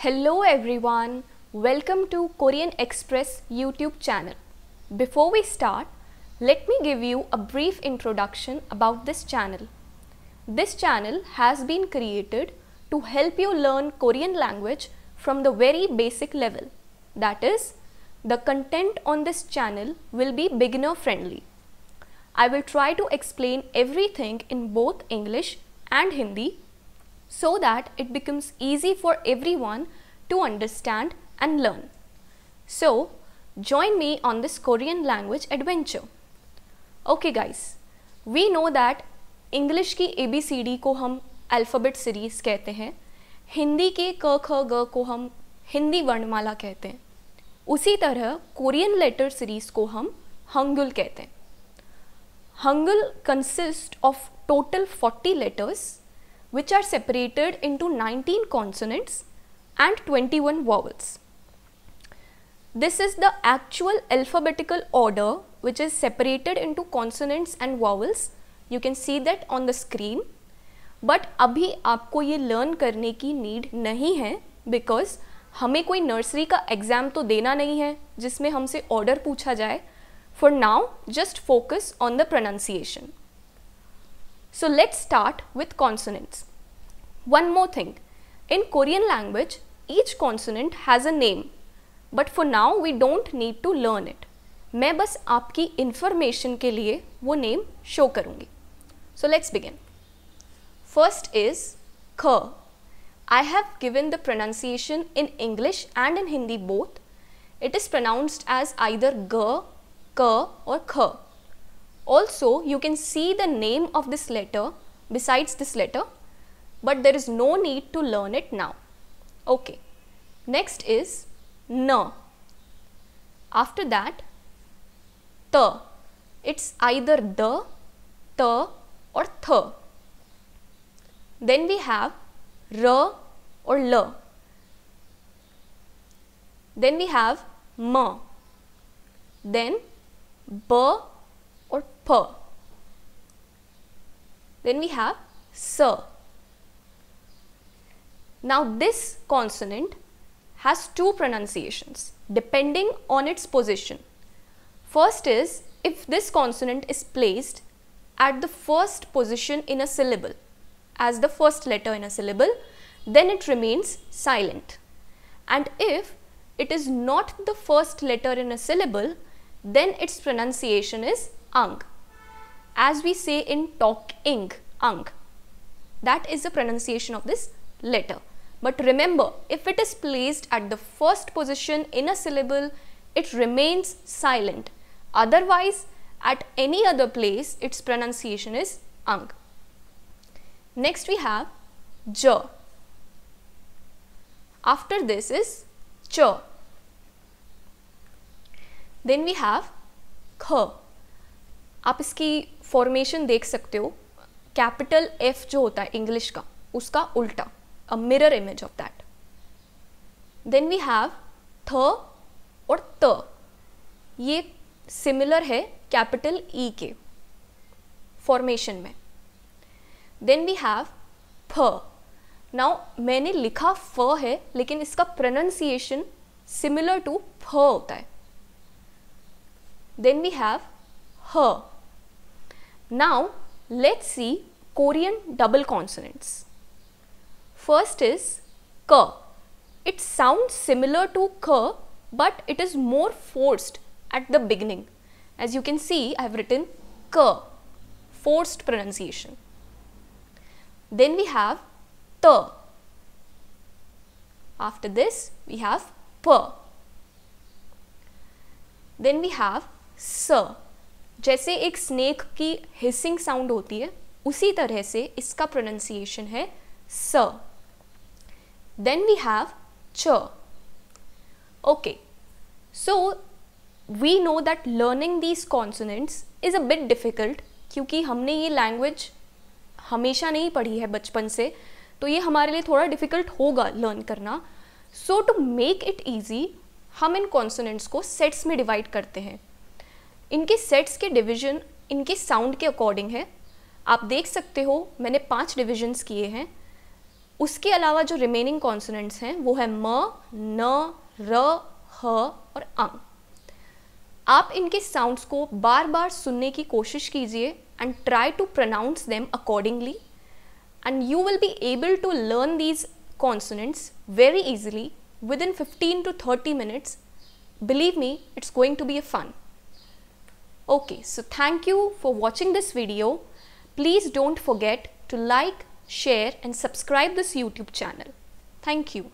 Hello everyone, welcome to Korean Express YouTube channel. Before we start, let me give you a brief introduction about this channel. This channel has been created to help you learn Korean language from the very basic level. That is, the content on this channel will be beginner friendly. I will try to explain everything in both English and Hindi so that it becomes easy for everyone to understand and learn. So, join me on this Korean language adventure. Okay guys, we know that English ki A B C D को हम alphabet series कहते हैं हिंदी के क ख ग को हम हिंदी वर्णमाला कहते हैं उसी तरह कोरियन लेटर सीरीज़ को हम हंगुल कहते हैं Hangul consist of total 40 letters which are separated into 19 consonants and 21 vowels. This is the actual alphabetical order which is separated into consonants and vowels. You can see that on the screen. But अभी आपको ये learn करने की need नहीं है because हमें कोई nursery का exam तो देना नहीं है जिसमें हमसे order पूछा जाए For now, just focus on the pronunciation. So let's start with consonants. One more thing. In Korean language, each consonant has a name. But for now, we don't need to learn it. मैं बस आपकी information के लिए वो name show करूँगी so let's begin first is ख I have given the pronunciation in English and in Hindi both it is pronounced as either ग क और ख also, you can see the name of this letter besides this letter, but there is no need to learn it now. Okay. Next is N. After that, T. It's either the, the or th. Then we have r or l. Then we have m. Then b per. Then we have sir. Now this consonant has two pronunciations depending on its position. First is if this consonant is placed at the first position in a syllable as the first letter in a syllable then it remains silent and if it is not the first letter in a syllable then its pronunciation is ang as we say in talking, ang. That is the pronunciation of this letter. But remember, if it is placed at the first position in a syllable, it remains silent. Otherwise, at any other place, its pronunciation is ang. Next we have j. After this is ch. Then we have kh. आप इसकी formation देख सकते हो capital F जो होता है English का उसका उल्टा a mirror image of that then we have थ और त ये सिमिलर है कैपिटल ई e के फॉर्मेशन में देन वी हैव फ नाउ मैंने लिखा फ है लेकिन इसका प्रोनाउंसिएशन सिमिलर टू फ होता है देन वी हैव ह Now let's see Korean double consonants. First is K. It sounds similar to K but it is more forced at the beginning. As you can see I have written K, forced pronunciation. Then we have T. After this we have P. Then we have S. जैसे एक snake की hissing sound होती है उसी तरह से इसका pronunciation है स देन वी हैव च okay so we know that learning these consonants is a bit difficult क्योंकि हमने ये लैंग्वेज हमेशा नहीं पढ़ी है बचपन से तो ये हमारे लिए थोड़ा डिफ़िकल्ट होगा लर्न करना so to make it easy हम इन कॉन्सोनेंट्स को सेट्स में डिवाइड करते हैं इनके सेट्स के डिवीजन इनके साउंड के अकॉर्डिंग है आप देख सकते हो मैंने पांच डिविजन्स किए हैं उसके अलावा जो रिमेनिंग कॉन्सोनेंट्स हैं वो है म न र ह और अम आप इनके साउंड्स को बार बार सुनने की कोशिश कीजिए and try to pronounce them accordingly and you will be able to learn these consonants very easily within fifteen to thirty minutes believe me it's going to be a fun Okay, so thank you for watching this video. Please don't forget to like, share and subscribe this YouTube channel. Thank you.